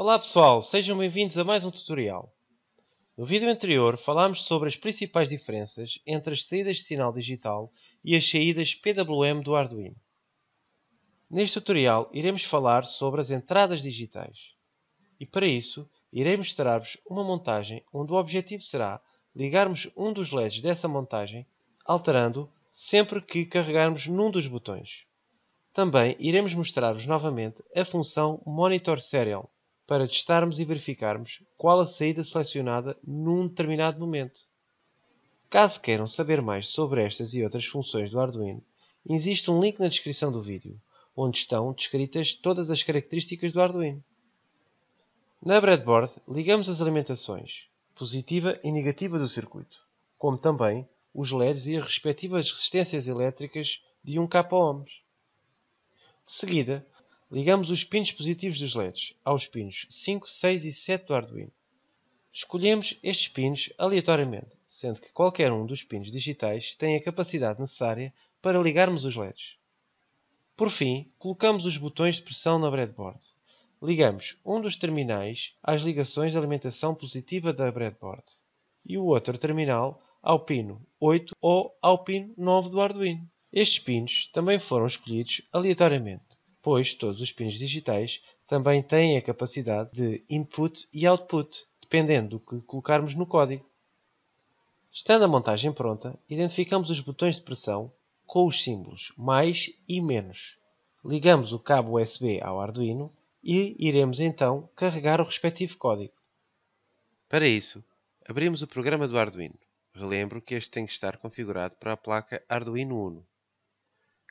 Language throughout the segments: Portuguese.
Olá pessoal, sejam bem-vindos a mais um tutorial. No vídeo anterior falámos sobre as principais diferenças entre as saídas de sinal digital e as saídas PWM do Arduino. Neste tutorial iremos falar sobre as entradas digitais. E para isso, irei mostrar-vos uma montagem onde o objetivo será ligarmos um dos LEDs dessa montagem, alterando sempre que carregarmos num dos botões. Também iremos mostrar-vos novamente a função Monitor Serial, para testarmos e verificarmos qual a saída selecionada num determinado momento. Caso queiram saber mais sobre estas e outras funções do Arduino, existe um link na descrição do vídeo, onde estão descritas todas as características do Arduino. Na breadboard, ligamos as alimentações, positiva e negativa do circuito, como também os LEDs e as respectivas resistências elétricas de 1 kΩ. De seguida, Ligamos os pinos positivos dos LEDs aos pinos 5, 6 e 7 do Arduino. Escolhemos estes pinos aleatoriamente, sendo que qualquer um dos pinos digitais tem a capacidade necessária para ligarmos os LEDs. Por fim, colocamos os botões de pressão na breadboard. Ligamos um dos terminais às ligações de alimentação positiva da breadboard e o outro terminal ao pino 8 ou ao pino 9 do Arduino. Estes pinos também foram escolhidos aleatoriamente pois todos os pins digitais também têm a capacidade de input e output, dependendo do que colocarmos no código. Estando a montagem pronta, identificamos os botões de pressão com os símbolos mais e menos. Ligamos o cabo USB ao Arduino e iremos então carregar o respectivo código. Para isso, abrimos o programa do Arduino. Relembro que este tem que estar configurado para a placa Arduino Uno.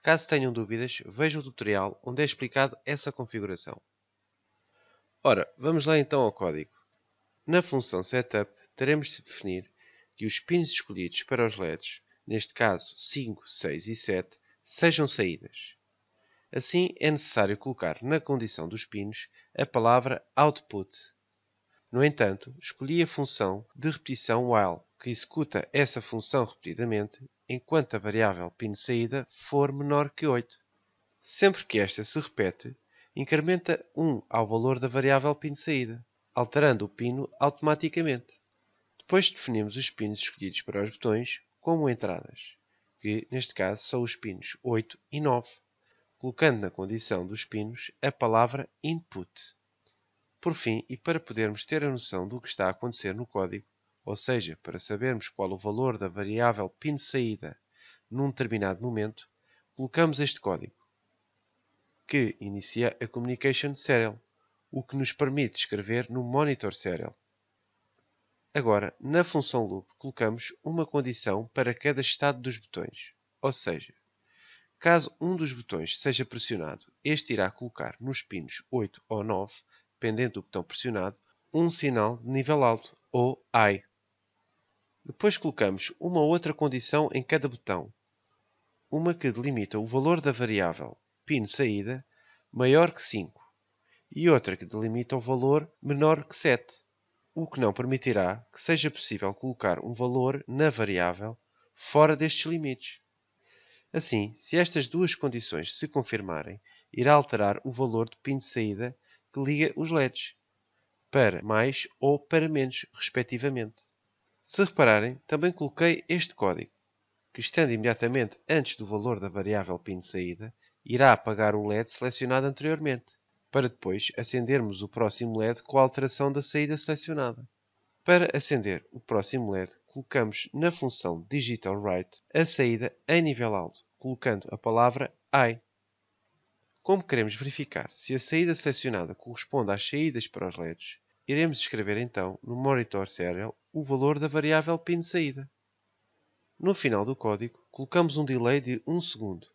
Caso tenham dúvidas, vejam o tutorial onde é explicado essa configuração. Ora, vamos lá então ao código. Na função setup, teremos de definir que os pins escolhidos para os LEDs, neste caso 5, 6 e 7, sejam saídas. Assim, é necessário colocar na condição dos pinos a palavra output, no entanto, escolhi a função de repetição while, que executa essa função repetidamente enquanto a variável pin-saída for menor que 8. Sempre que esta se repete, incrementa 1 ao valor da variável pin-saída, alterando o pino automaticamente. Depois definimos os pinos escolhidos para os botões como entradas, que neste caso são os pinos 8 e 9, colocando na condição dos pinos a palavra input. Por fim, e para podermos ter a noção do que está a acontecer no código, ou seja, para sabermos qual o valor da variável pin saída num determinado momento, colocamos este código, que inicia a Communication Serial, o que nos permite escrever no Monitor Serial. Agora, na função loop, colocamos uma condição para cada estado dos botões, ou seja, caso um dos botões seja pressionado, este irá colocar nos pinos 8 ou 9 pendente do botão pressionado, um sinal de nível alto, ou I. Depois colocamos uma outra condição em cada botão, uma que delimita o valor da variável pin saída maior que 5 e outra que delimita o valor menor que 7, o que não permitirá que seja possível colocar um valor na variável fora destes limites. Assim, se estas duas condições se confirmarem, irá alterar o valor do pin de saída que liga os LEDs, para mais ou para menos, respectivamente. Se repararem, também coloquei este código, que estando imediatamente antes do valor da variável pin saída, irá apagar o LED selecionado anteriormente, para depois acendermos o próximo LED com a alteração da saída selecionada. Para acender o próximo LED, colocamos na função digitalWrite a saída em nível alto, colocando a palavra I como queremos verificar se a saída selecionada corresponde às saídas para os LEDs, iremos escrever então no monitor serial o valor da variável pin saída. No final do código, colocamos um delay de 1 segundo,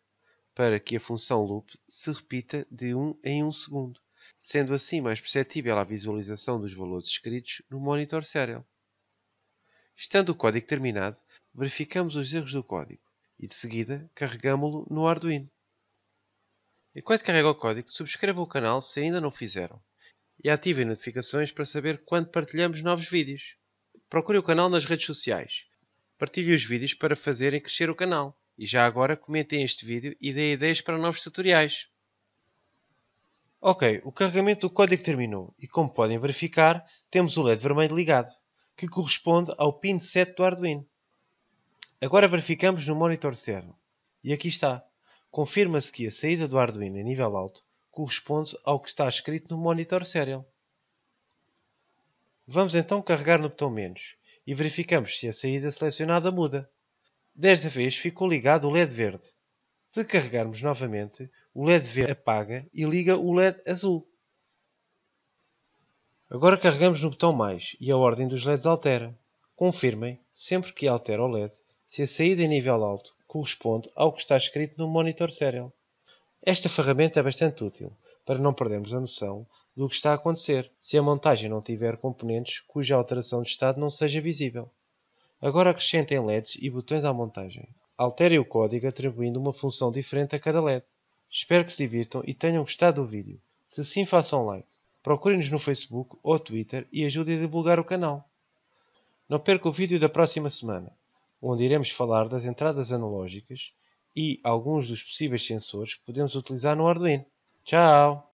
para que a função loop se repita de 1 em 1 segundo, sendo assim mais perceptível a visualização dos valores escritos no monitor serial. Estando o código terminado, verificamos os erros do código e de seguida carregamos lo no Arduino. Enquanto carrega o código, subscrevam o canal se ainda não fizeram e ativem notificações para saber quando partilhamos novos vídeos. Procure o canal nas redes sociais. Partilhe os vídeos para fazerem crescer o canal. E já agora comentem este vídeo e deem ideias para novos tutoriais. Ok, o carregamento do código terminou e como podem verificar, temos o LED vermelho ligado, que corresponde ao pin 7 do Arduino. Agora verificamos no monitor zero. E aqui está, confirma-se que a saída do Arduino em nível alto corresponde ao que está escrito no monitor serial. Vamos então carregar no botão menos e verificamos se a saída selecionada muda. Desta vez ficou ligado o LED verde. Se carregarmos novamente, o LED verde apaga e liga o LED azul. Agora carregamos no botão mais e a ordem dos LEDs altera. Confirmem, sempre que altera o LED, se a saída em nível alto corresponde ao que está escrito no monitor serial. Esta ferramenta é bastante útil para não perdermos a noção do que está a acontecer se a montagem não tiver componentes cuja alteração de estado não seja visível. Agora acrescentem LEDs e botões à montagem. Alterem o código atribuindo uma função diferente a cada LED. Espero que se divirtam e tenham gostado do vídeo. Se sim, façam like. Procurem-nos no Facebook ou Twitter e ajudem a divulgar o canal. Não perca o vídeo da próxima semana onde iremos falar das entradas analógicas e alguns dos possíveis sensores que podemos utilizar no Arduino. Tchau!